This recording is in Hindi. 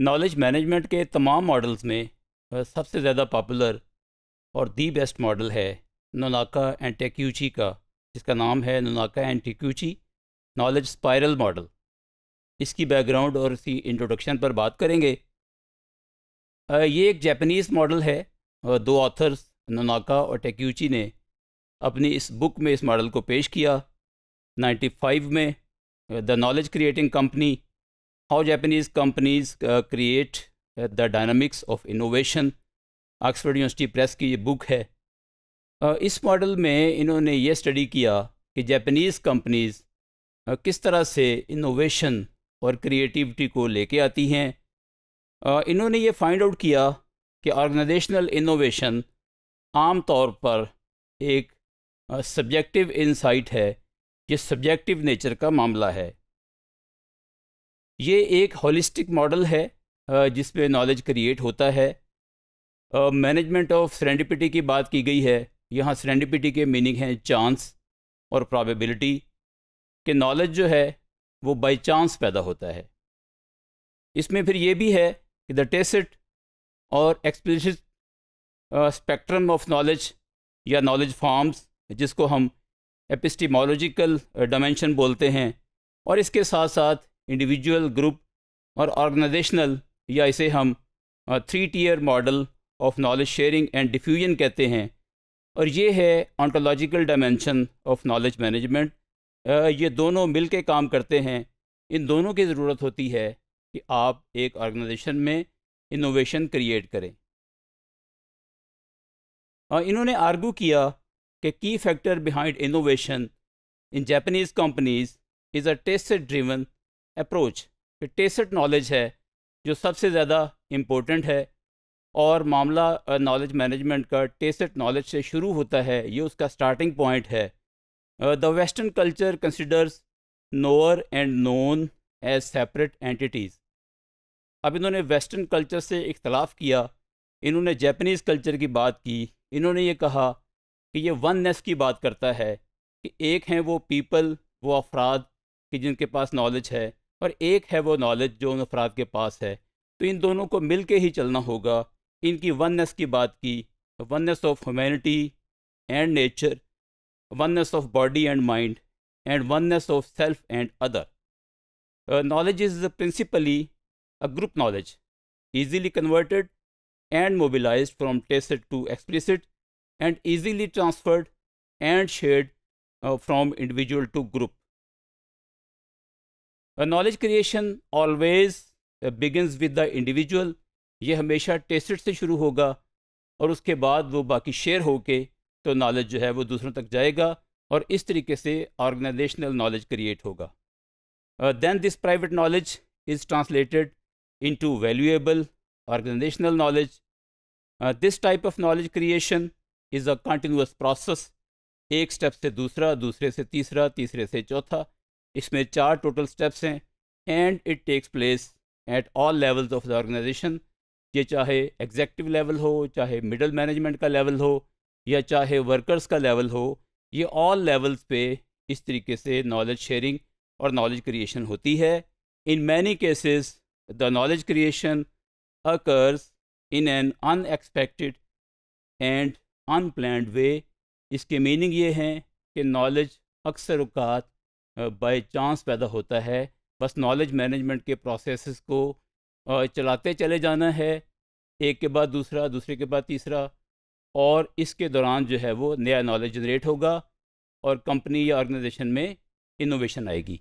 नॉलेज मैनेजमेंट के तमाम मॉडल्स में सबसे ज़्यादा पॉपुलर और दी बेस्ट मॉडल है नोनाका एंटेक्यूची का जिसका नाम है Nonaka Takeuchi knowledge spiral model इसकी बैकग्राउंड और इसकी इंट्रोडक्शन पर बात करेंगे ये एक जापानीज़ मॉडल है दो ऑथर्स नोनाका और टेक्यूची ने अपनी इस बुक में इस मॉडल को पेश किया 95 में the knowledge creating company how Japanese companies create the uh, of innovation Oxford University Press की ये बुक है uh, इस मॉडल में इन्होंने ये स्टडी किया कि जैपनीज़ कंपनीज़ uh, किस तरह से इनोवेशन और क्रिएटिविटी को लेके आती हैं uh, इन्होंने ये फाइंड आउट किया कि ऑर्गेनाइजेशनल इनोवेशन आम तौर पर एक सब्जेक्टिव इंसाइट है ये सब्जेक्टिव नेचर का मामला है ये एक होलिस्टिक मॉडल है जिसपे नॉलेज क्रिएट होता है मैनेजमेंट ऑफ सरेंडिपिटी की बात की गई है यहाँ सरेंडिपिटी के मीनिंग हैं चांस और प्रॉबिलिटी कि नॉलेज जो है वो बाई चांस पैदा होता है इसमें फिर ये भी है कि द टेसिट और एक्सप्लिसिट स्पेक्ट्रम ऑफ नॉलेज या नॉलेज फॉर्म्स जिसको हम एपिस्टीमोलॉजिकल डायमेंशन बोलते हैं और इसके साथ साथ इंडिविजुअल ग्रुप और ऑर्गेनाइजेशनल या इसे हम three tier model of knowledge sharing and diffusion कहते हैं और ये है ontological dimension of knowledge management ये दोनों मिल के काम करते हैं इन दोनों की ज़रूरत होती है कि आप एक ऑर्गेनाइजेशन में इनोवेशन क्रिएट करें और इन्होंने आर्गू किया कि key factor behind innovation in Japanese companies is a tacit driven approach tacit knowledge है जो सबसे ज़्यादा इम्पोर्टेंट है और मामला नॉलेज मैनेजमेंट का टेसट नॉलेज से शुरू होता है ये उसका स्टार्टिंग पॉइंट है the western culture considers knower and known as separate entities अब इन्होंने वेस्टर्न कल्चर से इख्तलाफ किया इन्होंने जैपनीज़ कल्चर की बात की इन्होंने ये कहा कि ये वननेस की बात करता है कि एक हैं वो पीपल वो अफराद कि जिनके पास नॉलेज है और एक है वो नॉलेज जो उन अफराद के पास है तो इन दोनों को मिल के ही चलना होगा इनकी वननेस की बात की oneness of humanity and nature oneness of body and mind and oneness of self and other knowledge is principally a group knowledge easily converted and mobilise from tacit to explicit and easily transferred and shared from individual to group knowledge creation always begins with the individual ये हमेशा टेस्टेड से शुरू होगा और उसके बाद वो बाकी शेयर होके तो नॉलेज जो है वो दूसरों तक जाएगा और इस तरीके से ऑर्गेनाइजेशनल नॉलेज क्रिएट होगा then this private knowledge is translated into valuable organisational knowledge this type of knowledge creation is a a process एक स्टेप से दूसरा दूसरे से तीसरा तीसरे से चौथा इसमें चार टोटल स्टेप्स हैं and it takes place at all levels of the organisation ये चाहे एग्जेक्टिव लेवल हो चाहे मिडल मैनेजमेंट का लेवल हो या चाहे वर्कर्स का लेवल हो ये ऑल लेवल्स पे इस तरीके से नॉलेज शेयरिंग और नॉलेज क्रिएशन होती है in many cases the knowledge creation occurs in an unexpected and unplanned way इसके मीनिंग ये हैं कि नॉलेज अक्सर अवकात बाय चांस पैदा होता है बस नॉलेज मैनेजमेंट के प्रोसेस को चलाते चले जाना है एक के बाद दूसरा दूसरे के बाद तीसरा और इसके दौरान जो है वो नया नॉलेज जनरेट होगा और कंपनी या ऑर्गेनाइजेशन में इनोवेशन आएगी